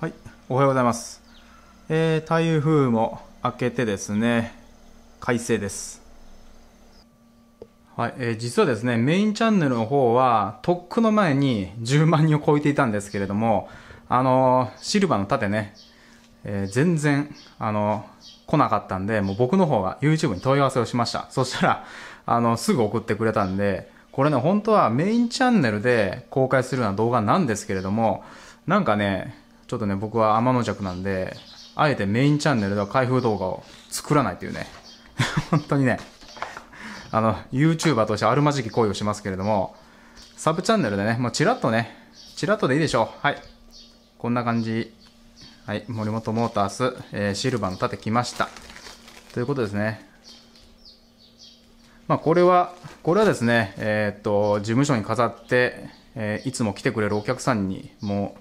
はい、おはようございます。えー、台風も明けてですね、快晴です。はい、えー、実はですね、メインチャンネルの方は、とっくの前に10万人を超えていたんですけれども、あのー、シルバーの盾ね、えー、全然、あの来なかったんで、もう僕の方が YouTube に問い合わせをしました。そしたら、あの、すぐ送ってくれたんで、これね、本当はメインチャンネルで公開するような動画なんですけれども、なんかね、ちょっとね、僕は天の弱なんで、あえてメインチャンネルでは開封動画を作らないというね、本当にね、あの、YouTuber としてあるまじき行為をしますけれども、サブチャンネルでね、もうチラッとね、チラッとでいいでしょう。はい。こんな感じ。はい。森本モータース、えー、シルバーの盾来ました。ということですね。まあ、これは、これはですね、えー、っと、事務所に飾って、えー、いつも来てくれるお客さんにもう、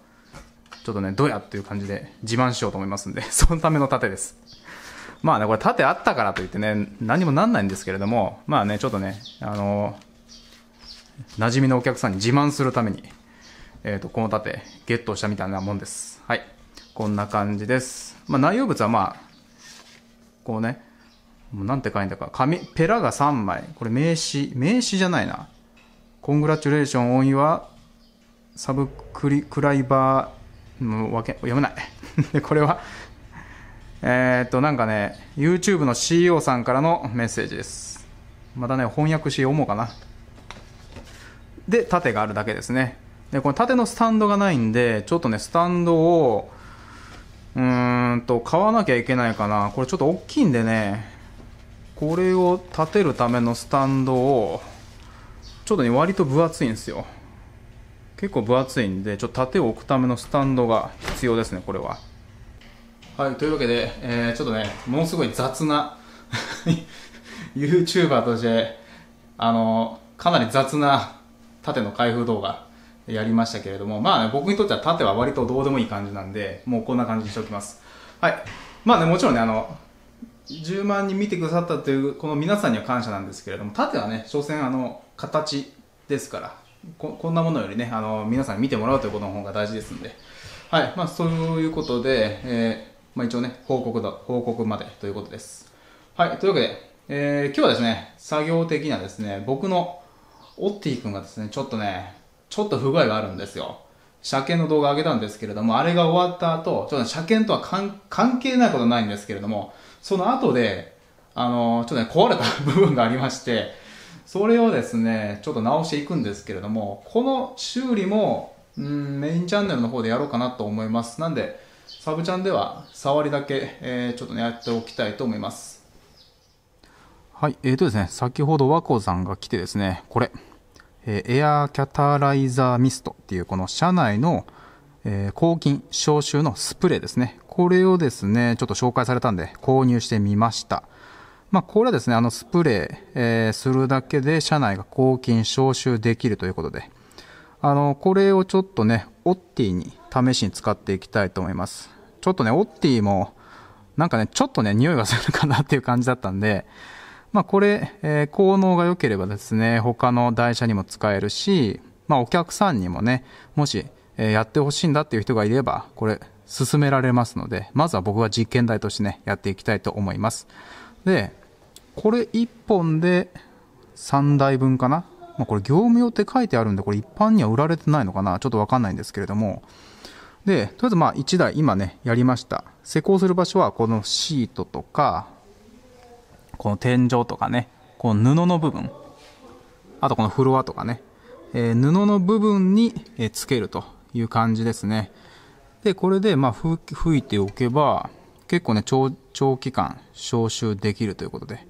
ちょっとね、どうやっていう感じで自慢しようと思いますんで、そのための盾です。まあね、これ盾あったからといってね、何もなんないんですけれども、まあね、ちょっとね、あのー、馴染みのお客さんに自慢するために、えっ、ー、と、この盾、ゲットしたみたいなもんです。はい。こんな感じです。まあ内容物はまあ、こうね、もうなんて書いあるか、紙、ペラが3枚。これ名刺、名刺じゃないな。コングラチュレーションオンイワサブクリクライバー、もうわけ読めない でこれはえー、っとなんかね YouTube の CEO さんからのメッセージですまたね翻訳し読もうかなで縦があるだけですねでこの縦のスタンドがないんでちょっとねスタンドをうーんと買わなきゃいけないかなこれちょっと大きいんでねこれを立てるためのスタンドをちょっとね割と分厚いんですよ結構分厚いんでちょっと縦を置くためのスタンドが必要ですねこれははいというわけで、えー、ちょっとねものすごい雑な YouTuber としてあのかなり雑な縦の開封動画やりましたけれどもまあね僕にとっては縦は割とどうでもいい感じなんでもうこんな感じにしておきますはいまあねもちろんねあの10万人見てくださったというこの皆さんには感謝なんですけれども縦はね所詮あの形ですからここんなものよりねあの皆さん見てもらうということの方が大事ですんではいまあそういうことで、えー、まあ、一応ね報告だ報告までということですはいというわけで、えー、今日はですね作業的なですね僕のオッティ君がですねちょっとねちょっと不具合があるんですよ車検の動画上げたんですけれども、あれが終わった後、ちょっと車検とは関係ないことないんですけれども、その後で、あの、ちょっとね、壊れた 部分がありまして、それをですね、ちょっと直していくんですけれども、この修理も、うん、メインチャンネルの方でやろうかなと思います。なんで、サブチャンでは触りだけ、えー、ちょっとね、やっておきたいと思います。はい、えーとですね、先ほど和光さんが来てですね、これ、えー、エアーキャタライザーミストっていうこの車内の、えー、抗菌消臭のスプレーですね。これをですね、ちょっと紹介されたんで購入してみました。まあ、これはですね、あのスプレー、えー、するだけで車内が抗菌消臭できるということで、あの、これをちょっとね、オッティに試しに使っていきたいと思います。ちょっとね、オッティも、なんかね、ちょっとね、匂いがするかなっていう感じだったんで、まあこれ、えー、効能が良ければですね、他の台車にも使えるし、まあお客さんにもね、もし、えー、やってほしいんだっていう人がいれば、これ、勧められますので、まずは僕は実験台としてね、やっていきたいと思います。で、これ1本で3台分かな。まあ、これ業務用って書いてあるんで、これ一般には売られてないのかなちょっとわかんないんですけれども。で、とりあえずまあ1台今ね、やりました。施工する場所はこのシートとか、この天井とかね、この布の部分、あとこのフロアとかね、えー、布の部分につけるという感じですね。で、これでまあ吹いておけば、結構ね長期間消臭できるということで。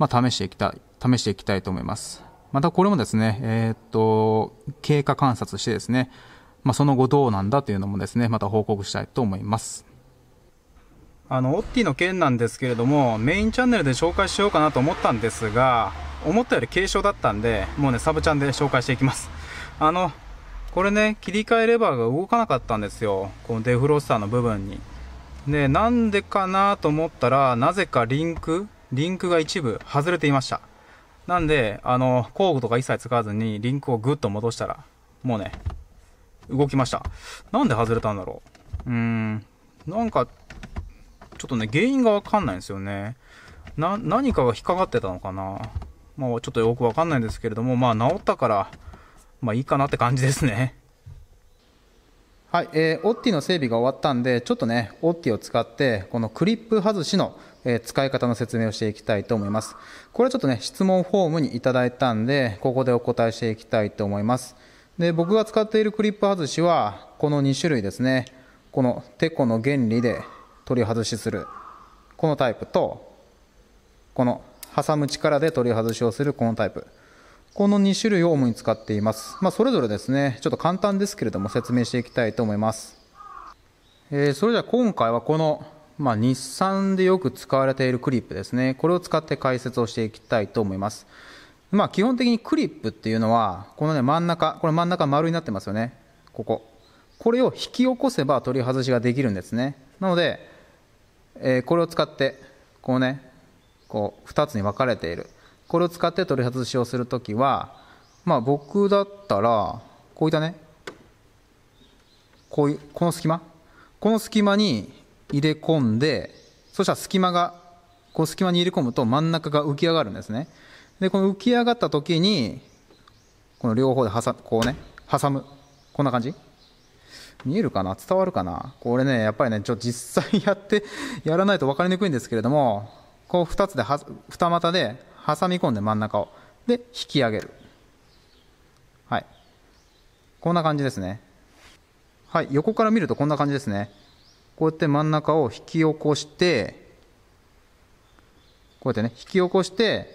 まあ、試していきたい、試していきたいと思います。またこれもですね、えー、っと、経過観察してですね、まあ、その後どうなんだというのもですね、また報告したいと思います。あの、オッティの件なんですけれども、メインチャンネルで紹介しようかなと思ったんですが、思ったより軽症だったんで、もうね、サブチャンで紹介していきます。あの、これね、切り替えレバーが動かなかったんですよ。このデフロスターの部分に。で、なんでかなと思ったら、なぜかリンク、リンクが一部外れていました。なんで、あの、工具とか一切使わずにリンクをグッと戻したら、もうね、動きました。なんで外れたんだろううーん、なんか、ちょっとね、原因がわかんないんですよね。な、何かが引っかかってたのかなまあ、ちょっとよくわかんないんですけれども、まあ、治ったから、まあいいかなって感じですね。はいえー、オッティの整備が終わったんで、ちょっとね、オッティを使って、このクリップ外しの、えー、使い方の説明をしていきたいと思います。これちょっとね、質問フォームにいただいたんで、ここでお答えしていきたいと思います。で、僕が使っているクリップ外しは、この2種類ですね。このテコの原理で取り外しする、このタイプと、この挟む力で取り外しをするこのタイプ。この2種類を主に使っています、まあ、それぞれですねちょっと簡単ですけれども説明していきたいと思います、えー、それでは今回はこの、まあ、日産でよく使われているクリップですねこれを使って解説をしていきたいと思いますまあ、基本的にクリップっていうのはこのね真ん中これ真ん中丸になってますよねこここれを引き起こせば取り外しができるんですねなので、えー、これを使ってこうねこう2つに分かれているこれを使って取り外しをする時はまあ僕だったらこういったねこういうこの隙間この隙間に入れ込んでそしたら隙間がこう隙間に入れ込むと真ん中が浮き上がるんですねでこの浮き上がった時にこの両方で挟こうね挟むこんな感じ見えるかな伝わるかなこれねやっぱりねちょ実際やってやらないと分かりにくいんですけれどもこう2つで二股で挟み込んで真ん中をで引き上げるはいこんな感じですねはい横から見るとこんな感じですねこうやって真ん中を引き起こしてこうやってね引き起こして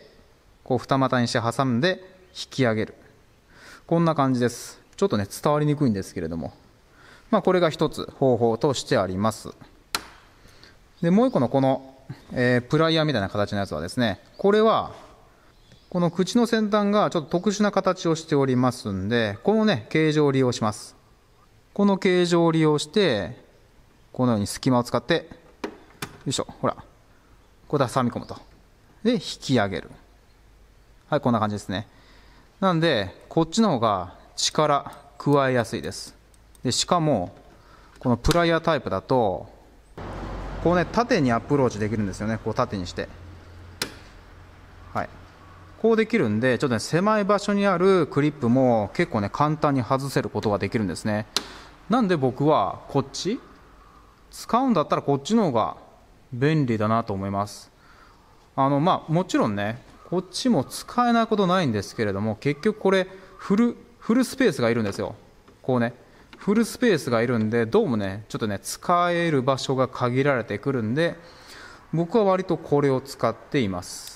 こう二股にして挟んで引き上げるこんな感じですちょっとね伝わりにくいんですけれどもまあこれが一つ方法としてありますでもう一個のこの、えー、プライヤーみたいな形のやつはですねこれはこの口の先端がちょっと特殊な形をしておりますんで、このね、形状を利用します。この形状を利用して、このように隙間を使って、よいしょ、ほら、ここで挟み込むと。で、引き上げる。はい、こんな感じですね。なんで、こっちの方が力加えやすいです。で、しかも、このプライヤータイプだと、こうね、縦にアプローチできるんですよね。こう縦にして。はい。行できるんで、ちょっとね、狭い場所にあるクリップも結構ね、簡単に外せることができるんですね。なんで僕はこっち、使うんだったらこっちの方が便利だなと思います。あの、まあ、もちろんね、こっちも使えないことないんですけれども、結局これ、フル、フルスペースがいるんですよ。こうね、フルスペースがいるんで、どうもね、ちょっとね、使える場所が限られてくるんで、僕は割とこれを使っています。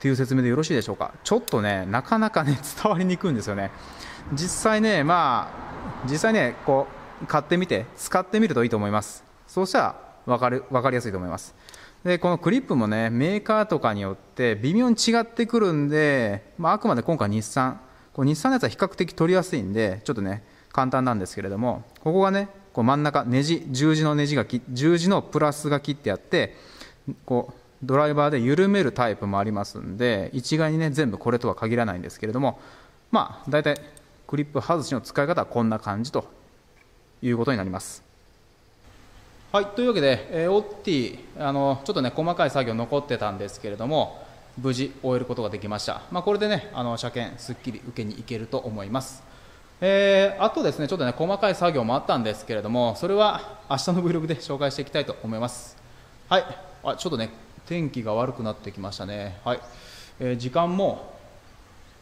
という説明でよろしいでしょうか、ちょっとね、なかなかね、伝わりにくいんですよね、実際ね、まあ、実際ね、こう、買ってみて、使ってみるといいと思います、そうしたら分かる分かりやすいと思います。でこのクリップもねメーカーとかによって微妙に違ってくるんで、まあ、あくまで今回日産こう日産のやつは比較的取りやすいんでちょっとね簡単なんですけれどもここがねこう真ん中ネジ十字のネジが十字のプラスが切ってあってこうドライバーで緩めるタイプもありますんで一概にね全部これとは限らないんですけれどもまあ大体クリップ外しの使い方はこんな感じということになりますはいというわけで、えー、オッティあのちょっとね細かい作業残ってたんですけれども無事終えることができました、まあ、これでねあの車検すっきり受けに行けると思いますえー、あとですね、ちょっとね、細かい作業もあったんですけれども、それは明日の Vlog で紹介していきたいと思います。はい。あ、ちょっとね、天気が悪くなってきましたね、はいえー、時間も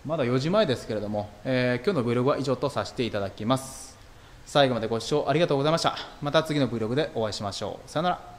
まだ4時前ですけれども、えー、今日の Vlog は以上とさせていただきます最後までご視聴ありがとうございましたまた次の Vlog でお会いしましょうさよなら